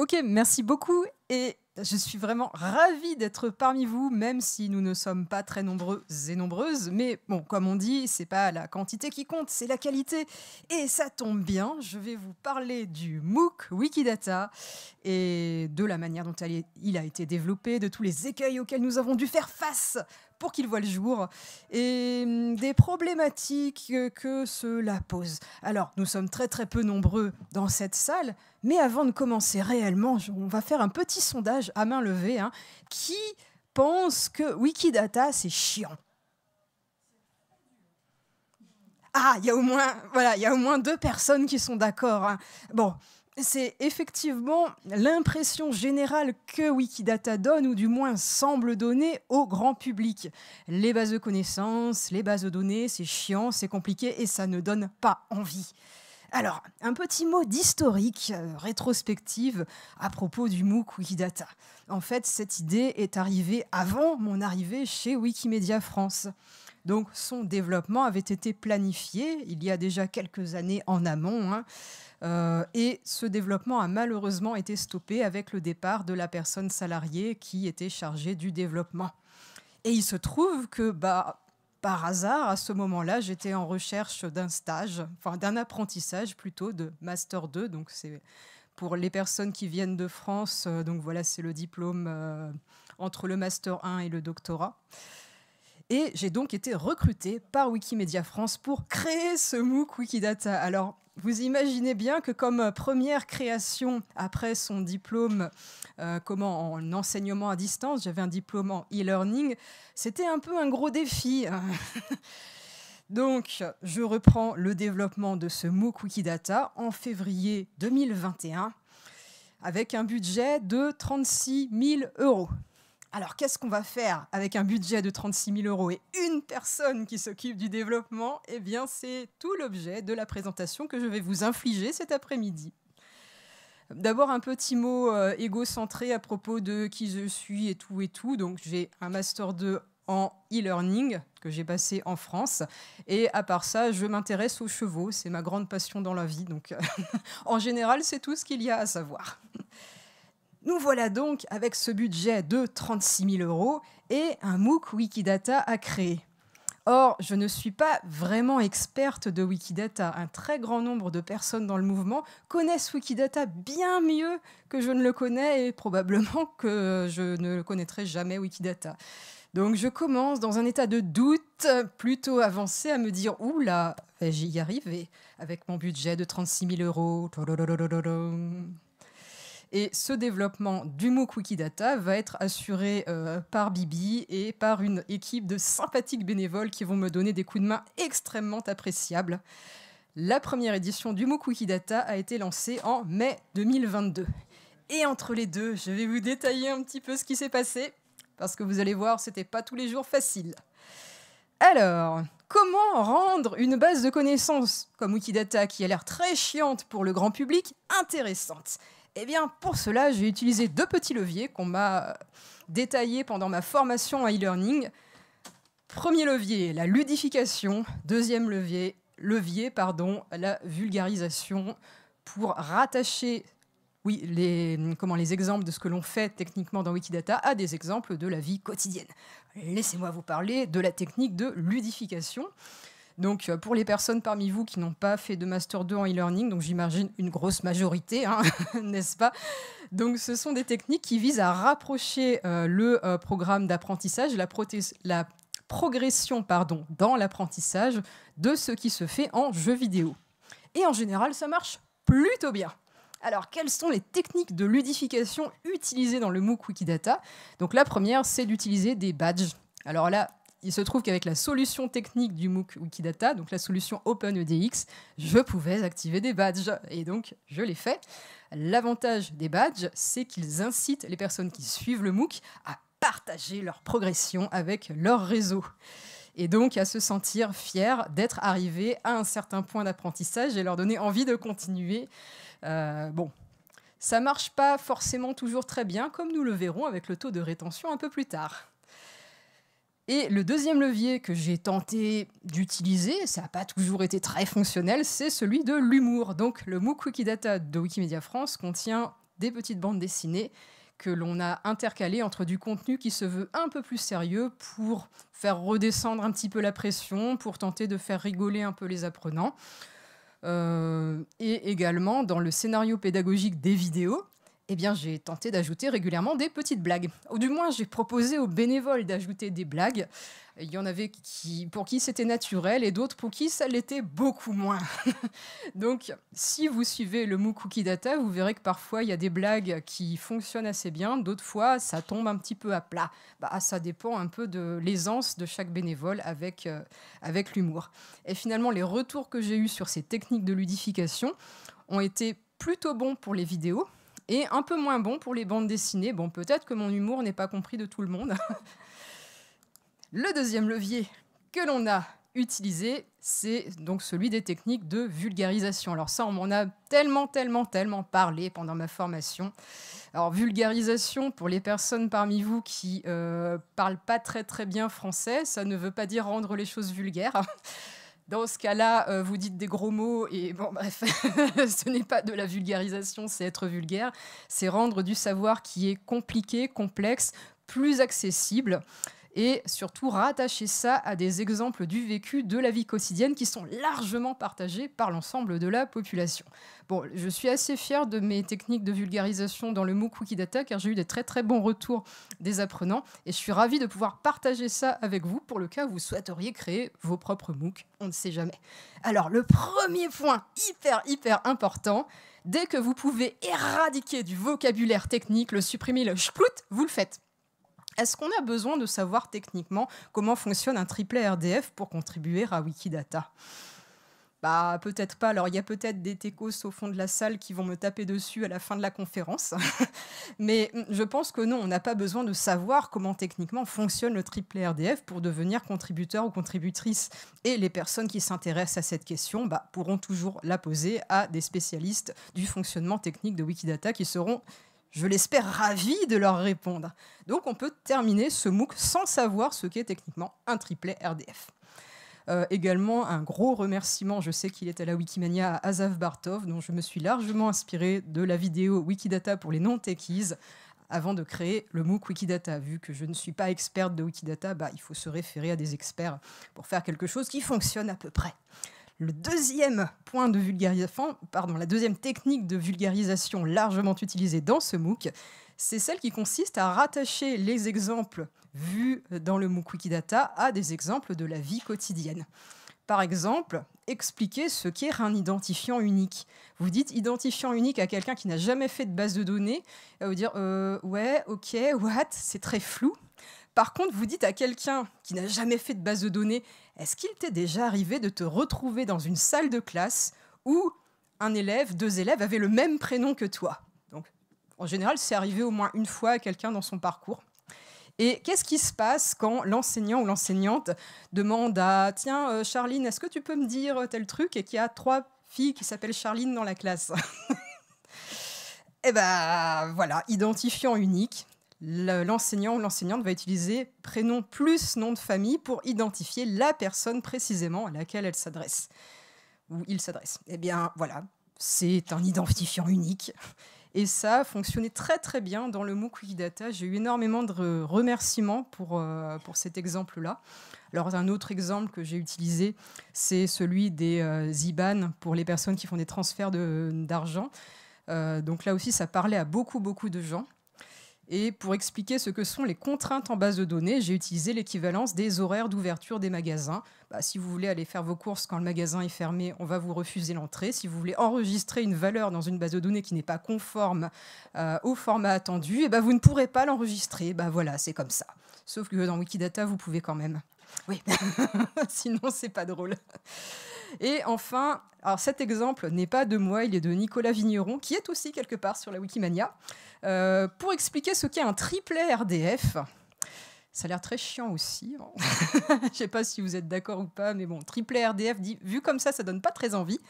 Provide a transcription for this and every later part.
Ok, merci beaucoup et je suis vraiment ravie d'être parmi vous, même si nous ne sommes pas très nombreux et nombreuses. Mais bon, comme on dit, c'est pas la quantité qui compte, c'est la qualité. Et ça tombe bien, je vais vous parler du MOOC Wikidata et de la manière dont il a été développé, de tous les écueils auxquels nous avons dû faire face pour qu'il voit le jour et hum, des problématiques que cela pose. Alors, nous sommes très très peu nombreux dans cette salle, mais avant de commencer réellement, on va faire un petit sondage à main levée. Hein. qui pense que Wikidata, c'est chiant ah, il y a au moins, voilà, il y au moins deux personnes qui sont d'accord. Hein. Bon, c'est effectivement l'impression générale que Wikidata donne, ou du moins semble donner, au grand public. Les bases de connaissances, les bases de données, c'est chiant, c'est compliqué et ça ne donne pas envie. Alors, un petit mot d'historique, euh, rétrospective, à propos du MOOC Wikidata. En fait, cette idée est arrivée avant mon arrivée chez Wikimedia France. Donc son développement avait été planifié il y a déjà quelques années en amont. Hein. Euh, et ce développement a malheureusement été stoppé avec le départ de la personne salariée qui était chargée du développement. Et il se trouve que, bah, par hasard, à ce moment-là, j'étais en recherche d'un stage, d'un apprentissage plutôt de Master 2. Donc c'est pour les personnes qui viennent de France. Euh, donc voilà, c'est le diplôme euh, entre le Master 1 et le doctorat. Et j'ai donc été recrutée par Wikimedia France pour créer ce MOOC Wikidata. Alors, vous imaginez bien que comme première création après son diplôme euh, comment en enseignement à distance, j'avais un diplôme en e-learning, c'était un peu un gros défi. Hein. Donc, je reprends le développement de ce MOOC Wikidata en février 2021 avec un budget de 36 000 euros. Alors, qu'est-ce qu'on va faire avec un budget de 36 000 euros et une personne qui s'occupe du développement Eh bien, c'est tout l'objet de la présentation que je vais vous infliger cet après-midi. D'abord, un petit mot euh, égocentré à propos de qui je suis et tout et tout. Donc, j'ai un Master 2 en e-learning que j'ai passé en France. Et à part ça, je m'intéresse aux chevaux. C'est ma grande passion dans la vie. Donc, en général, c'est tout ce qu'il y a à savoir. Nous voilà donc avec ce budget de 36 000 euros et un MOOC Wikidata à créer. Or, je ne suis pas vraiment experte de Wikidata. Un très grand nombre de personnes dans le mouvement connaissent Wikidata bien mieux que je ne le connais et probablement que je ne connaîtrai jamais Wikidata. Donc je commence dans un état de doute plutôt avancé à me dire oula, vais-j'y arriver avec mon budget de 36 000 euros et ce développement du MOOC Wikidata va être assuré euh, par Bibi et par une équipe de sympathiques bénévoles qui vont me donner des coups de main extrêmement appréciables. La première édition du MOOC Wikidata a été lancée en mai 2022. Et entre les deux, je vais vous détailler un petit peu ce qui s'est passé, parce que vous allez voir, ce n'était pas tous les jours facile. Alors, comment rendre une base de connaissances comme Wikidata, qui a l'air très chiante pour le grand public, intéressante eh bien, pour cela, j'ai utilisé deux petits leviers qu'on m'a euh, détaillés pendant ma formation en e-learning. Premier levier, la ludification. Deuxième levier, levier pardon, la vulgarisation pour rattacher oui, comment, les exemples de ce que l'on fait techniquement dans Wikidata à des exemples de la vie quotidienne. Laissez-moi vous parler de la technique de ludification. Donc, euh, pour les personnes parmi vous qui n'ont pas fait de Master 2 en e-learning, donc j'imagine une grosse majorité, hein, n'est-ce pas Donc, ce sont des techniques qui visent à rapprocher euh, le euh, programme d'apprentissage, la, la, progression pardon, dans l'apprentissage de ce qui se fait en jeu vidéo. Et en général, ça marche plutôt bien. Alors, quelles sont les techniques de ludification utilisées dans le MOOC Wikidata Donc, la première, c'est d'utiliser des badges. Alors là, il se trouve qu'avec la solution technique du MOOC Wikidata, donc la solution OpenEDX, je pouvais activer des badges. Et donc, je l'ai fait. L'avantage des badges, c'est qu'ils incitent les personnes qui suivent le MOOC à partager leur progression avec leur réseau. Et donc à se sentir fier d'être arrivé à un certain point d'apprentissage et leur donner envie de continuer. Euh, bon, ça marche pas forcément toujours très bien, comme nous le verrons avec le taux de rétention un peu plus tard. Et le deuxième levier que j'ai tenté d'utiliser, ça n'a pas toujours été très fonctionnel, c'est celui de l'humour. Donc le MOOC Wikidata de Wikimedia France contient des petites bandes dessinées que l'on a intercalées entre du contenu qui se veut un peu plus sérieux pour faire redescendre un petit peu la pression, pour tenter de faire rigoler un peu les apprenants. Euh, et également dans le scénario pédagogique des vidéos, eh bien, j'ai tenté d'ajouter régulièrement des petites blagues. Ou du moins, j'ai proposé aux bénévoles d'ajouter des blagues. Il y en avait qui, pour qui c'était naturel et d'autres pour qui ça l'était beaucoup moins. Donc, si vous suivez le MOOC Data, vous verrez que parfois, il y a des blagues qui fonctionnent assez bien. D'autres fois, ça tombe un petit peu à plat. Bah, ça dépend un peu de l'aisance de chaque bénévole avec, euh, avec l'humour. Et finalement, les retours que j'ai eus sur ces techniques de ludification ont été plutôt bons pour les vidéos, et un peu moins bon pour les bandes dessinées. Bon, peut-être que mon humour n'est pas compris de tout le monde. le deuxième levier que l'on a utilisé, c'est donc celui des techniques de vulgarisation. Alors ça, on m'en a tellement, tellement, tellement parlé pendant ma formation. Alors vulgarisation, pour les personnes parmi vous qui euh, parlent pas très, très bien français, ça ne veut pas dire rendre les choses vulgaires. Dans ce cas-là, euh, vous dites des gros mots et bon, bref, ce n'est pas de la vulgarisation, c'est être vulgaire. C'est rendre du savoir qui est compliqué, complexe, plus accessible et surtout rattacher ça à des exemples du vécu de la vie quotidienne qui sont largement partagés par l'ensemble de la population. Bon, je suis assez fière de mes techniques de vulgarisation dans le MOOC cookie data car j'ai eu des très très bons retours des apprenants et je suis ravie de pouvoir partager ça avec vous pour le cas où vous souhaiteriez créer vos propres MOOC, on ne sait jamais. Alors le premier point hyper hyper important, dès que vous pouvez éradiquer du vocabulaire technique, le supprimer, le chplout, vous le faites. Est-ce qu'on a besoin de savoir techniquement comment fonctionne un triplet RDF pour contribuer à Wikidata bah, peut-être pas. Alors, il y a peut-être des techos au fond de la salle qui vont me taper dessus à la fin de la conférence. Mais hum, je pense que non, on n'a pas besoin de savoir comment techniquement fonctionne le triple RDF pour devenir contributeur ou contributrice. Et les personnes qui s'intéressent à cette question bah, pourront toujours la poser à des spécialistes du fonctionnement technique de Wikidata qui seront je l'espère, ravi de leur répondre. Donc on peut terminer ce MOOC sans savoir ce qu'est techniquement un triplet RDF. Euh, également, un gros remerciement, je sais qu'il est à la Wikimania, à Azaf Bartov, dont je me suis largement inspiré de la vidéo Wikidata pour les non-techies avant de créer le MOOC Wikidata. Vu que je ne suis pas experte de Wikidata, bah, il faut se référer à des experts pour faire quelque chose qui fonctionne à peu près. Le deuxième point de vulgarisation, pardon, la deuxième technique de vulgarisation largement utilisée dans ce MOOC, c'est celle qui consiste à rattacher les exemples vus dans le MOOC Wikidata à des exemples de la vie quotidienne. Par exemple, expliquer ce qu'est un identifiant unique. Vous dites identifiant unique à quelqu'un qui n'a jamais fait de base de données, vous dire euh, ouais, ok, what, c'est très flou. Par contre, vous dites à quelqu'un qui n'a jamais fait de base de données, est-ce qu'il t'est déjà arrivé de te retrouver dans une salle de classe où un élève, deux élèves avaient le même prénom que toi Donc, en général, c'est arrivé au moins une fois à quelqu'un dans son parcours. Et qu'est-ce qui se passe quand l'enseignant ou l'enseignante demande à Tiens, euh, Charline, est-ce que tu peux me dire euh, tel truc Et qu'il y a trois filles qui s'appellent Charline dans la classe Eh bien, voilà, identifiant unique, l'enseignant ou l'enseignante va utiliser prénom plus nom de famille pour identifier la personne précisément à laquelle elle s'adresse ou il s'adresse. Eh bien voilà, c'est un identifiant unique. Et ça a fonctionné très très bien dans le MOOC Wikidata. J'ai eu énormément de remerciements pour, euh, cet exemple-là. Alors un autre exemple que j'ai utilisé, c'est celui des euh, IBAN pour les personnes qui font des transferts d'argent. Euh, donc là aussi, ça parlait à beaucoup beaucoup de gens. Et pour expliquer ce que sont les contraintes en base de données, j'ai utilisé l'équivalence des horaires d'ouverture des magasins. Bah, si vous voulez aller faire vos courses quand le magasin est fermé, on va vous refuser l'entrée. Si vous voulez enregistrer une valeur dans une base de données qui n'est pas conforme euh, au format attendu, et eh ben, vous ne pourrez pas l'enregistrer. Bah, voilà, c'est comme ça. Sauf que dans Wikidata, vous pouvez quand même. Oui, sinon c'est pas drôle. Et enfin, alors cet exemple n'est pas de moi, il est de Nicolas Vigneron, qui est aussi quelque part sur la Wikimania, euh, pour expliquer ce qu'est un triplet RDF. Ça a l'air très chiant aussi. Hein. Je ne sais pas si vous êtes d'accord ou pas, mais bon, triplet RDF, dit, vu comme ça, ça donne pas très envie.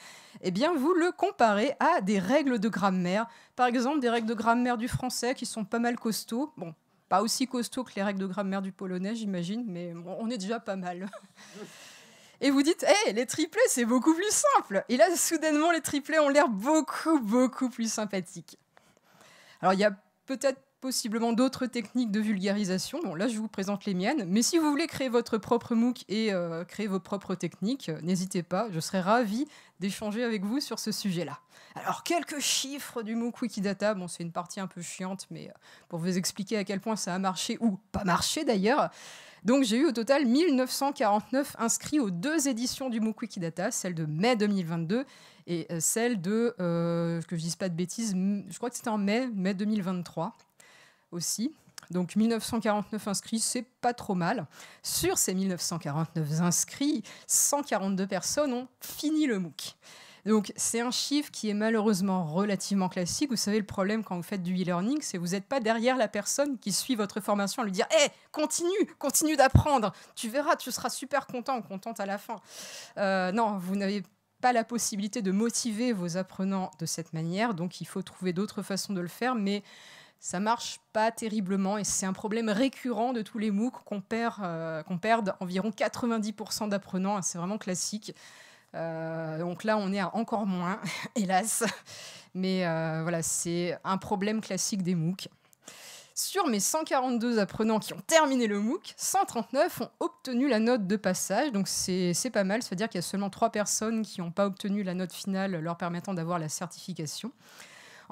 Eh bien, vous le comparez à des règles de grammaire. Par exemple, des règles de grammaire du français qui sont pas mal costauds. Bon, pas aussi costaud que les règles de grammaire du polonais, j'imagine, mais on est déjà pas mal. et vous dites, hé, les triplés, c'est beaucoup plus simple. Et là, soudainement, les triplés ont l'air beaucoup, beaucoup plus sympathiques. Alors, il y a peut-être possiblement d'autres techniques de vulgarisation. Bon, là, je vous présente les miennes. Mais si vous voulez créer votre propre MOOC et euh, créer vos propres techniques, euh, n'hésitez pas. Je serai ravie d'échanger avec vous sur ce sujet-là. Alors, quelques chiffres du MOOC Wikidata. Bon, c'est une partie un peu chiante, mais euh, pour vous expliquer à quel point ça a marché ou pas marché d'ailleurs. Donc, j'ai eu au total 1949 inscrits aux deux éditions du MOOC Wikidata, celle de mai 2022 et euh, celle de, euh, que je dise pas de bêtises, je crois que c'était en mai, mai 2023 aussi. Donc 1949 inscrits, c'est pas trop mal. Sur ces 1949 inscrits, 142 personnes ont fini le MOOC. Donc c'est un chiffre qui est malheureusement relativement classique. Vous savez, le problème quand vous faites du e-learning, c'est que vous n'êtes pas derrière la personne qui suit votre formation à lui dire eh, continue, continue d'apprendre, tu verras, tu seras super content ou contente à la fin. Euh, non, vous n'avez pas la possibilité de motiver vos apprenants de cette manière, donc il faut trouver d'autres façons de le faire, mais ça marche pas terriblement et c'est un problème récurrent de tous les MOOC qu'on perd, euh, qu'on perde environ 90% d'apprenants. c'est vraiment classique. Euh, donc là, on est à encore moins, hélas. Mais euh, voilà, c'est un problème classique des MOOC. Sur mes 142 apprenants qui ont terminé le MOOC, 139 ont obtenu la note de passage. Donc c'est pas mal, cest à dire qu'il y a seulement 3 personnes qui n'ont pas obtenu la note finale leur permettant d'avoir la certification.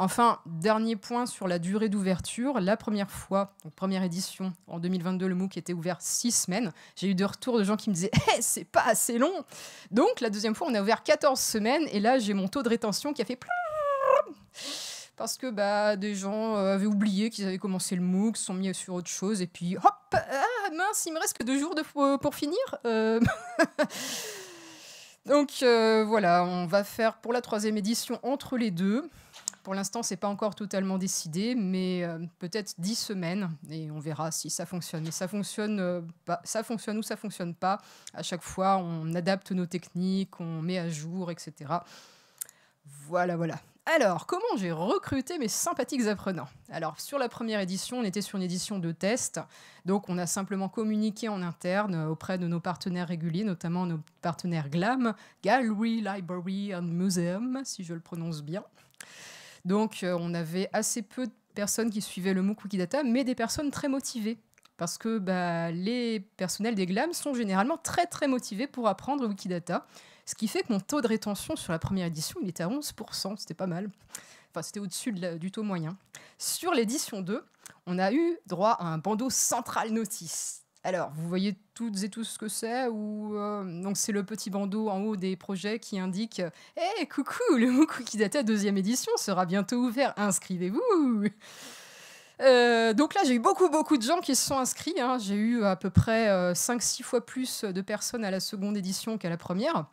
Enfin, dernier point sur la durée d'ouverture. La première fois, première édition en 2022, le MOOC était ouvert six semaines. J'ai eu des retours de gens qui me disaient hey, eh, c'est pas assez long !» Donc, la deuxième fois, on a ouvert 14 semaines. Et là, j'ai mon taux de rétention qui a fait parce que bah, des gens euh, avaient oublié qu'ils avaient commencé le MOOC, se sont mis sur autre chose, et puis hop, ah, mince, il me reste que deux jours de, euh, pour finir. Euh. Donc voilà, on va faire pour la troisième édition entre les deux. Pour l'instant, ce n'est pas encore totalement décidé, mais euh, peut-être dix semaines, et on verra si ça fonctionne. Mais ça fonctionne, euh, bah, ça fonctionne ou ça fonctionne pas. À chaque fois, on adapte nos techniques, on met à jour, etc. Voilà, voilà. Alors, comment j'ai recruté mes sympathiques apprenants Alors, sur la première édition, on était sur une édition de test. Donc, on a simplement communiqué en interne euh, auprès de nos partenaires réguliers, notamment nos partenaires GLAM, Gallery, Library and Museum, si je le prononce bien. Donc, euh, on avait assez peu de personnes qui suivaient le MOOC Wikidata, mais des personnes très motivées. Parce que bah, les personnels des GLAM sont généralement très très motivés pour apprendre Wikidata. Ce qui fait que mon taux de rétention sur la première édition, il était à 11%, c'était pas mal. Enfin, c'était au-dessus du taux moyen. Sur l'édition 2, on a eu droit à un bandeau central notice alors, vous voyez toutes et tous ce que c'est ou euh, donc c'est le petit bandeau en haut des projets qui indique "Eh hey, coucou, le Moukou la deuxième édition sera bientôt ouvert, inscrivez-vous." Euh, donc là, j'ai eu beaucoup, beaucoup de gens qui se sont inscrits. Hein. J'ai eu à peu près 5-6 euh, fois plus de personnes à la seconde édition qu'à la première.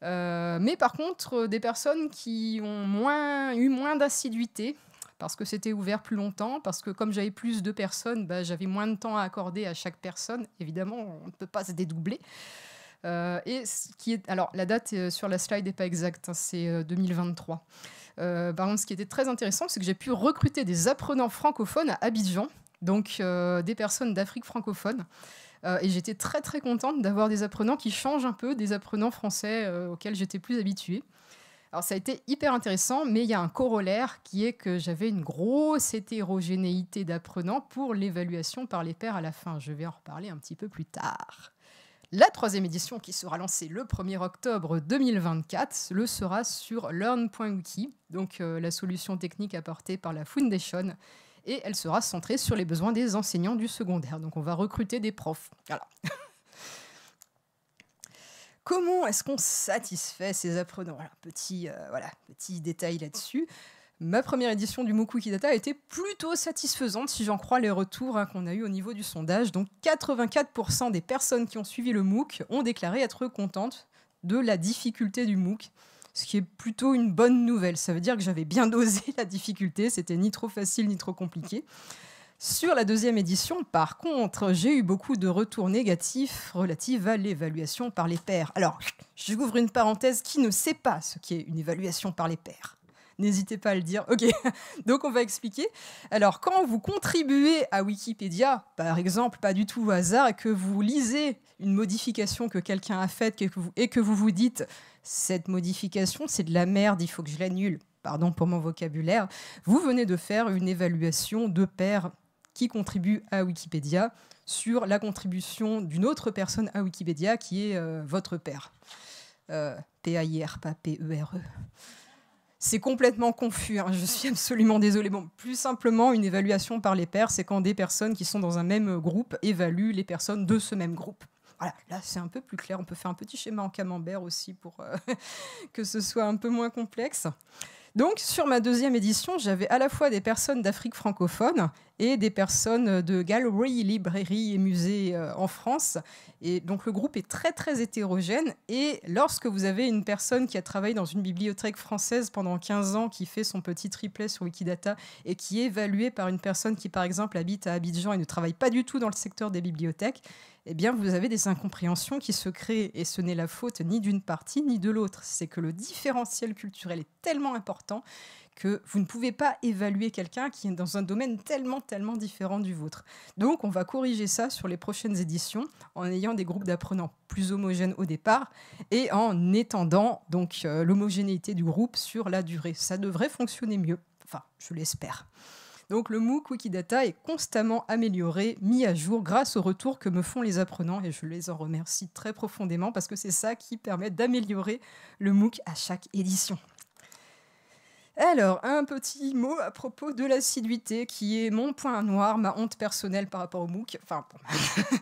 mais par contre, des personnes qui ont moins, eu moins d'assiduité, parce que c'était ouvert plus longtemps, parce que comme j'avais plus de personnes, bah, j'avais moins de temps à accorder à chaque personne. Évidemment, on ne peut pas se dédoubler. Euh, et ce qui est, alors, la date euh, sur la slide n'est pas exacte, hein, c'est 2023. Euh, par contre, ce qui était très intéressant, c'est que j'ai pu recruter des apprenants francophones à Abidjan, donc des personnes d'Afrique francophone. et j'étais très très contente d'avoir des apprenants qui changent un peu des apprenants français auxquels j'étais plus habituée. Alors ça a été hyper intéressant, mais il y a un corollaire qui est que j'avais une grosse hétérogénéité d'apprenants pour l'évaluation par les pairs à la fin. Je vais en reparler un petit peu plus tard. La troisième édition, qui sera lancée le 1er octobre 2024, le sera sur learn.wiki, donc euh, la solution technique apportée par la Foundation, et elle sera centrée sur les besoins des enseignants du secondaire. Donc on va recruter des profs. Voilà. Comment est-ce qu'on satisfait ces apprenants voilà, petit, euh, voilà, petit détail là-dessus. Ma première édition du MOOC Wikidata a été plutôt satisfaisante, si j'en crois les retours hein, qu'on a eu au niveau du sondage. Donc 84% des personnes qui ont suivi le MOOC ont déclaré être contentes de la difficulté du MOOC, ce qui est plutôt une bonne nouvelle. Ça veut dire que j'avais bien dosé la difficulté, c'était ni trop facile ni trop compliqué. Sur la deuxième édition, par contre, j'ai eu beaucoup de retours négatifs relatifs à l'évaluation par les pairs. Alors, je ouvre une parenthèse qui ne sait pas ce qu'est une évaluation par les pairs. N'hésitez pas à le dire. Ok, donc on va expliquer. Alors, quand vous contribuez à Wikipédia, par exemple, pas du tout au hasard, et que vous lisez une modification que quelqu'un a faite et, et que vous vous dites Cette modification, c'est de la merde, il faut que je l'annule. Pardon pour mon vocabulaire. Vous venez de faire une évaluation de pair qui contribue à Wikipédia sur la contribution d'une autre personne à Wikipédia qui est euh, votre père. P-A-I-R, euh, pas P-E-R-E. E. C'est complètement confus, hein, je suis absolument désolée. Bon, plus simplement, une évaluation par les pairs, c'est quand des personnes qui sont dans un même groupe évaluent les personnes de ce même groupe. Voilà, là c'est un peu plus clair, on peut faire un petit schéma en camembert aussi pour euh, que ce soit un peu moins complexe. Donc sur ma deuxième édition, j'avais à la fois des personnes d'Afrique francophone et des personnes de galeries, librairies et musées euh, en France. Et donc le groupe est très très hétérogène. Et lorsque vous avez une personne qui a travaillé dans une bibliothèque française pendant 15 ans, qui fait son petit triplet sur Wikidata et qui est évaluée par une personne qui par exemple habite à Abidjan et ne travaille pas du tout dans le secteur des bibliothèques, eh bien, vous avez des incompréhensions qui se créent. Et ce n'est la faute ni d'une partie ni de l'autre. C'est que le différentiel culturel est tellement important que vous ne pouvez pas évaluer quelqu'un qui est dans un domaine tellement, tellement différent du vôtre. Donc, on va corriger ça sur les prochaines éditions en ayant des groupes d'apprenants plus homogènes au départ et en étendant donc euh, l'homogénéité du groupe sur la durée. Ça devrait fonctionner mieux. Enfin, je l'espère. Donc le MOOC Wikidata est constamment amélioré, mis à jour grâce aux retours que me font les apprenants et je les en remercie très profondément parce que c'est ça qui permet d'améliorer le MOOC à chaque édition. Alors, un petit mot à propos de l'assiduité, qui est mon point noir, ma honte personnelle par rapport aux MOOC. Enfin,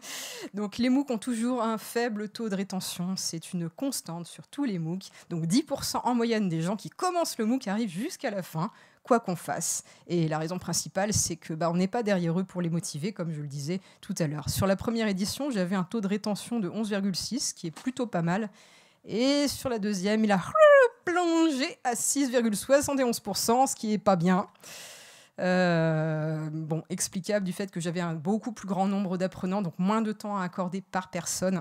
Donc, les MOOC ont toujours un faible taux de rétention. C'est une constante sur tous les MOOC. Donc, 10% en moyenne des gens qui commencent le MOOC arrivent jusqu'à la fin quoi qu'on fasse. Et la raison principale, c'est que bah, on n'est pas derrière eux pour les motiver, comme je le disais tout à l'heure. Sur la première édition, j'avais un taux de rétention de 11,6, qui est plutôt pas mal. Et sur la deuxième, il a plongé à 6,71%, ce qui est pas bien. Euh, bon, explicable du fait que j'avais un beaucoup plus grand nombre d'apprenants, donc moins de temps à accorder par personne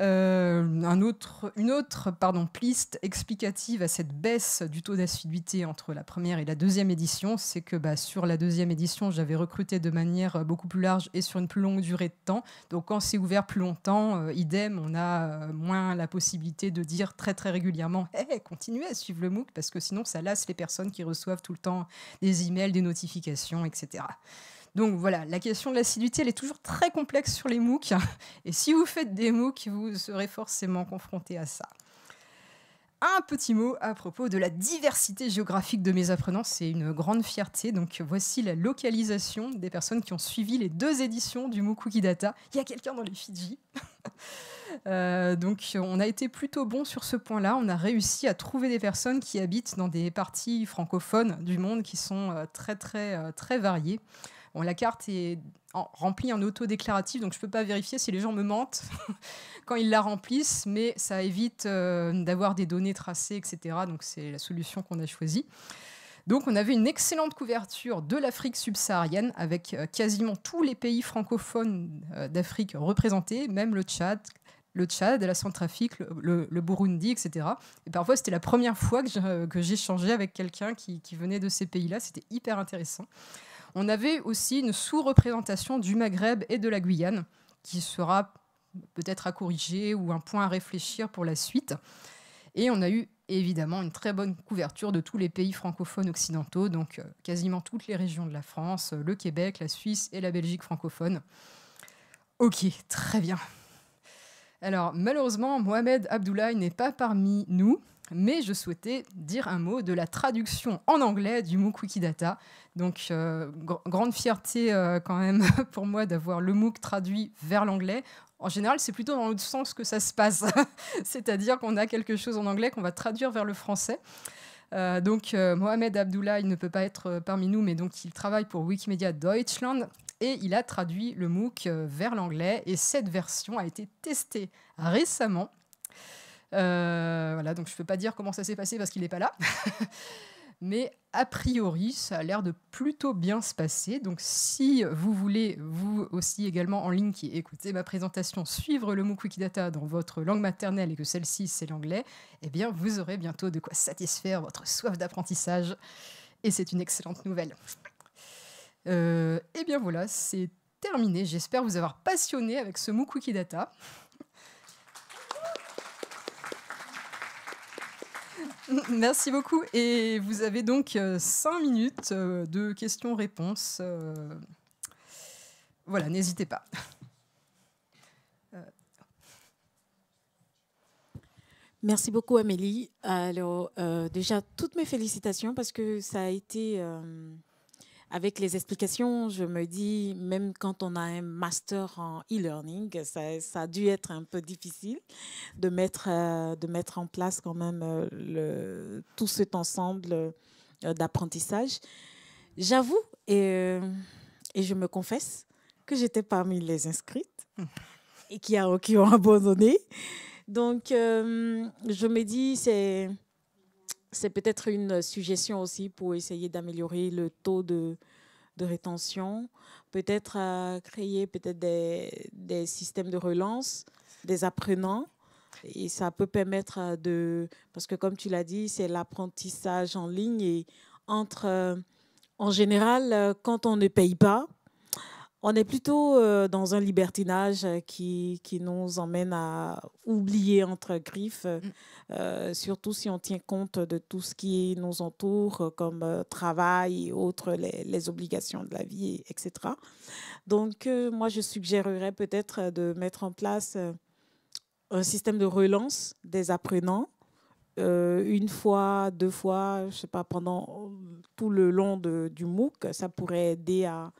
euh, autre, une autre pardon, piste explicative à cette baisse du taux d'assiduité entre la première et la deuxième édition, c'est que bah, sur la deuxième édition, j'avais recruté de manière euh, beaucoup plus large et sur une plus longue durée de temps. Donc quand c'est ouvert plus longtemps, euh, idem, on a moins la possibilité de dire très très régulièrement eh, continuez à suivre le MOOC parce que sinon ça lasse les personnes qui reçoivent tout le temps des emails, des notifications, etc. Donc voilà, la question de l'assiduité, elle est toujours très complexe sur les MOOC. Et si vous faites des MOOC, vous serez forcément confronté à ça. Un petit mot à propos de la diversité géographique de mes apprenants, c'est une grande fierté. Donc voici la localisation des personnes qui ont suivi les deux éditions du MOOC Data. Il y a quelqu'un dans les Fidji. Euh, donc on a été plutôt bon sur ce point-là. On a réussi à trouver des personnes qui habitent dans des parties francophones du monde qui sont euh, très très euh, très variées la carte est remplie en auto-déclaratif, donc je ne peux pas vérifier si les gens me mentent quand ils la remplissent, mais ça évite euh, d'avoir des données tracées, etc. Donc c'est la solution qu'on a choisie. Donc on avait une excellente couverture de l'Afrique subsaharienne avec euh, quasiment tous les pays francophones euh, d'Afrique représentés, même le Tchad, le Tchad, la Centrafrique, le, le, Burundi, etc. Et parfois, c'était la première fois que j'échangeais avec quelqu'un qui, venait de ces pays-là. C'était hyper intéressant on avait aussi une sous-représentation du Maghreb et de la Guyane, qui sera peut-être à corriger ou un point à réfléchir pour la suite. Et on a eu évidemment une très bonne couverture de tous les pays francophones occidentaux, donc euh, quasiment toutes les régions de la France, le Québec, la Suisse et la Belgique francophone. Ok, très bien. Alors malheureusement, Mohamed Abdoulaye n'est pas parmi nous mais je souhaitais dire un mot de la traduction en anglais du MOOC Wikidata. Donc, euh, grande fierté euh, quand même pour moi d'avoir le MOOC traduit vers l'anglais. En général, c'est plutôt dans l'autre sens que ça se passe, c'est-à-dire qu'on a quelque chose en anglais qu'on va traduire vers le français. Euh, donc Mohamed Abdullah, il ne peut pas être parmi nous, mais donc il travaille pour Wikimedia Deutschland et il a traduit le MOOC vers l'anglais et cette version a été testée récemment euh, voilà, donc je ne peux pas dire comment ça s'est passé parce qu'il n'est pas là. mais a priori, ça a l'air de plutôt bien se passer. Donc, si vous voulez, vous aussi également en ligne qui écoutez ma présentation, suivre le MOOC Wikidata dans votre langue maternelle et que celle-ci c'est l'anglais, eh bien, vous aurez bientôt de quoi satisfaire votre soif d'apprentissage. Et c'est une excellente nouvelle. Euh, eh bien voilà, c'est terminé. J'espère vous avoir passionné avec ce MOOC Wikidata. Merci beaucoup. Et vous avez donc euh, cinq minutes euh, de questions-réponses. Euh, voilà, n'hésitez pas. Merci beaucoup Amélie. Alors déjà, toutes mes félicitations parce que ça a été avec les explications, je me dis, même quand on a un master en e-learning, ça, a dû être un peu difficile de mettre, euh, de mettre en place quand même euh, le, tout cet ensemble euh, d'apprentissage. J'avoue, et, et je me confesse, que j'étais parmi les inscrites et qui, a, qui ont abandonné. Donc, je me dis, c'est c'est peut-être une suggestion aussi pour essayer d'améliorer le taux de, rétention. Peut-être créer peut-être des, systèmes de relance des apprenants. Et ça peut permettre euh, de... Parce que comme tu l'as dit, c'est l'apprentissage en ligne. Et entre... Euh, en général, euh, quand on ne paye pas, on est plutôt euh, dans un libertinage euh, qui, qui, nous emmène à oublier entre griffes, euh, mm. surtout si on tient compte de tout ce qui nous entoure comme travail et autres, les, obligations de la vie, etc. Donc moi, je suggérerais peut-être de mettre en place un système de relance des apprenants. une fois, deux fois, je sais pas, pendant tout le long de, du MOOC, ça pourrait aider à,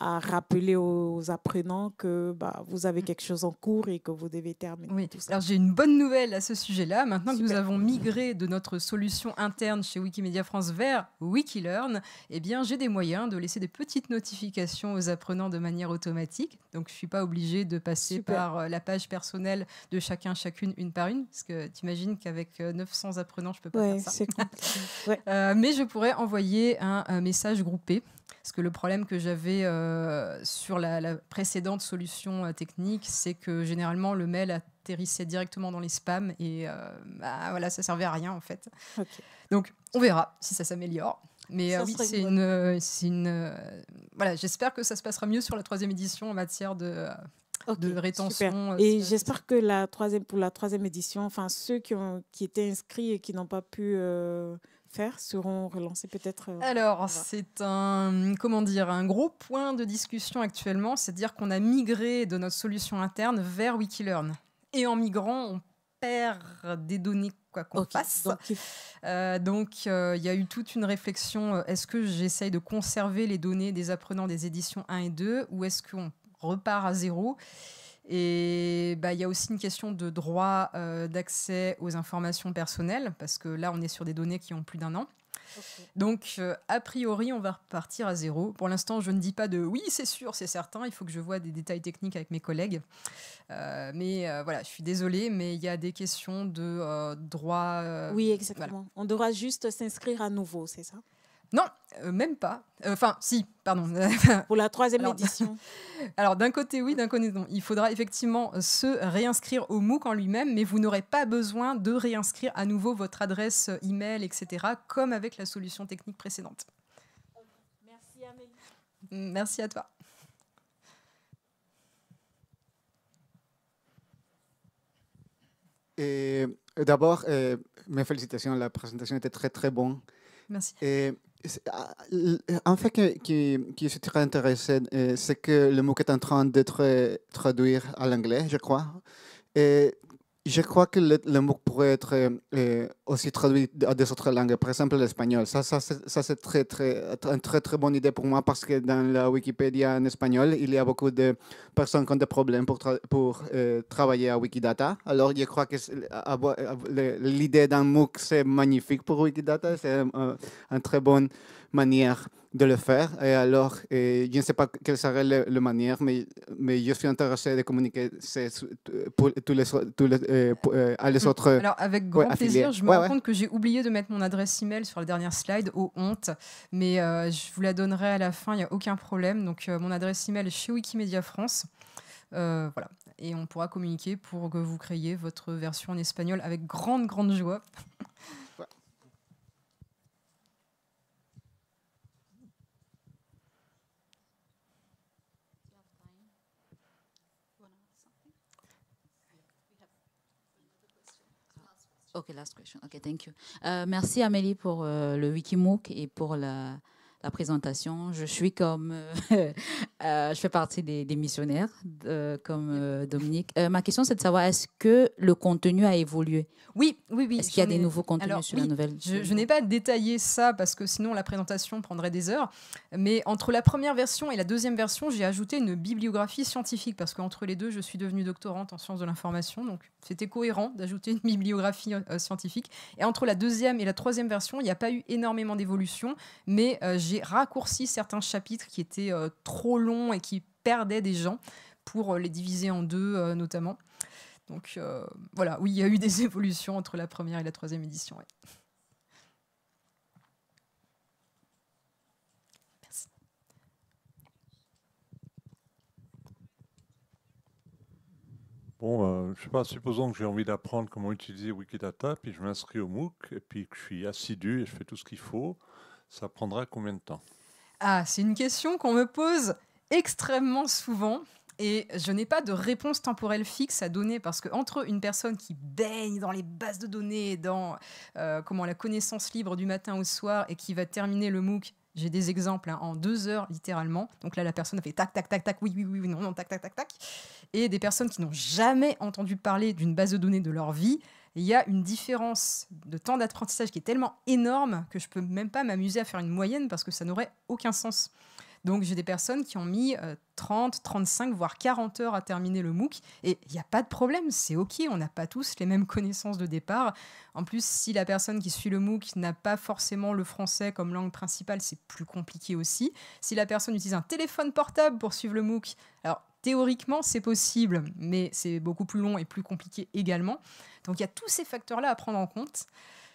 à rappeler aux apprenants que bah, vous avez quelque chose en cours et que vous devez terminer. Oui. Alors j'ai une bonne nouvelle à ce sujet-là. Maintenant que nous avons migré de notre solution interne chez Wikimedia France vers Wikilearn, eh bien j'ai des moyens de laisser des petites notifications aux apprenants de manière automatique. Donc je suis pas obligée de passer par euh, la page personnelle de chacun, chacune, une par une, parce que tu imagines qu'avec 900 euh, apprenants, je peux pas faire ça. ouais. euh, mais je pourrais envoyer un message groupé parce que le problème que j'avais euh, sur la, précédente solution euh, technique, c'est que généralement le mail atterrissait directement dans les spams et euh, bah, voilà, ça servait à rien en fait. Donc on verra si ça s'améliore. Mais oui, c'est une, une voilà, j'espère que ça se passera mieux sur la troisième édition en matière de, de rétention. et j'espère que la troisième, pour la troisième édition, enfin ceux qui, ont, qui étaient inscrits et qui n'ont pas pu faire seront relancés peut-être euh, Alors, c'est un, comment dire, un gros point de discussion actuellement, c'est à dire qu'on a migré de notre solution interne vers Wikilearn. Et en migrant, on perd des données quoi qu'on fasse. donc euh, euh, il y a eu toute une réflexion, est-ce que j'essaye de conserver les données des apprenants des éditions 1 et 2 ou est-ce qu'on repart à zéro et bah, il y a aussi une question de droit euh, d'accès aux informations personnelles, parce que là, on est sur des données qui ont plus d'un an. Donc, euh, a priori, on va repartir à zéro. Pour l'instant, je ne dis pas de oui, c'est sûr, c'est certain, il faut que je vois des détails techniques avec mes collègues. Euh, mais voilà, je suis désolée, mais il y a des questions de droit. oui, exactement. On devra juste s'inscrire à nouveau, c'est ça Non, euh, même pas. Euh, enfin, si, pardon. Pour la troisième édition. Alors, d'un côté, oui, d'un côté, non. Il faudra effectivement se réinscrire au MOOC en lui-même, mais vous n'aurez pas besoin de réinscrire à nouveau votre adresse email, etc., comme avec la solution technique précédente. Merci, Amélie. Merci à toi. D'abord, eh, mes félicitations. La présentation était très, très bonne. Merci. Et ah, en fait qui, qui, est très intéressant, euh, c'est que le mot est en train d'être traduit à l'anglais, je crois. Et je crois que le, MOOC pourrait être euh, euh, aussi traduit à des autres langues, par exemple l'espagnol. Ça, ça c'est très, très, une très, très bonne idée pour moi parce que dans la Wikipédia en espagnol, il y a beaucoup de personnes qui ont des problèmes pour, pour euh, travailler à Wikidata. Alors, je crois que l'idée d'un MOOC, c'est magnifique pour Wikidata. C'est un, très bon manière de le faire. Et alors, eh, je ne sais pas quelle serait la manière, mais, mais je suis intéressé de communiquer euh, pour, tous les, les, eh, eh, à les mm. autres. Alors, avec grand plaisir, je me rends compte que j'ai oublié de mettre mon adresse email sur la dernière slide, aux honte, mais euh, je vous la donnerai à la fin, il n'y a aucun problème. Donc, euh, mon adresse email est chez Wikimedia France. voilà, et on pourra communiquer pour que vous créiez votre version en espagnol avec grande, grande joie. last question. Okay, thank you. Euh, merci Amélie pour euh, le Wikimook et pour la, la présentation. Je suis comme euh, Euh, je fais partie des, missionnaires, comme euh, Dominique. Euh, ma question, c'est de savoir est-ce que le contenu a évolué Oui, oui, oui. Est-ce qu'il y a des nouveaux contenus sur la nouvelle Je, je n'ai pas détaillé ça parce que sinon la présentation prendrait des heures. Mais entre la première version et la deuxième version, j'ai ajouté une bibliographie scientifique parce qu'entre les deux, je suis devenue doctorante en sciences de l'information. Donc c'était cohérent d'ajouter une bibliographie scientifique. Et entre la deuxième et la troisième version, il n'y a pas eu énormément d'évolution, mais j'ai raccourci certains chapitres qui étaient trop longs et qui perdait des gens pour euh, les diviser en deux, euh, notamment. Donc euh, voilà, oui, il y a eu des évolutions entre la première et la troisième édition. Bon, ben, je sais pas, supposons que j'ai envie d'apprendre comment utiliser Wikidata, puis je m'inscris au MOOC, et puis que je suis assidu et je fais tout ce qu'il faut, ça prendra combien de temps Ah, c'est une question qu'on me pose extrêmement souvent. Et je n'ai pas de réponse temporelle fixe à donner parce que entre une personne qui baigne dans les bases de données, dans euh, comment la connaissance libre du matin au soir et qui va terminer le MOOC, j'ai des exemples hein, en deux heures littéralement. Donc là, la personne a fait tac tac tac tac, oui oui oui, oui non tac tac tac tac. Et des personnes qui n'ont jamais entendu parler d'une base de données de leur vie, il y a une différence de temps d'apprentissage qui est tellement énorme que je peux même pas m'amuser à faire une moyenne parce que ça n'aurait aucun sens. Donc j'ai des personnes qui ont mis 30, euh, 35, voire 40 heures à terminer le MOOC. Et il n'y a pas de problème, c'est OK, on n'a pas tous les mêmes connaissances de départ. En plus, si la personne qui suit le MOOC n'a pas forcément le français comme langue principale, c'est plus compliqué aussi. Si la personne utilise un téléphone portable pour suivre le MOOC, alors théoriquement c'est possible, mais c'est beaucoup plus long et plus compliqué également. Donc il y a tous ces facteurs-là à prendre en compte.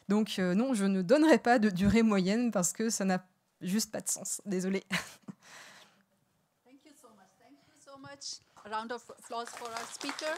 Donc euh, non, je ne donnerai pas de durée moyenne parce que ça n'a juste pas de sens. Désolé. Thank you so much. Thank you so much. A round of applause for our speaker.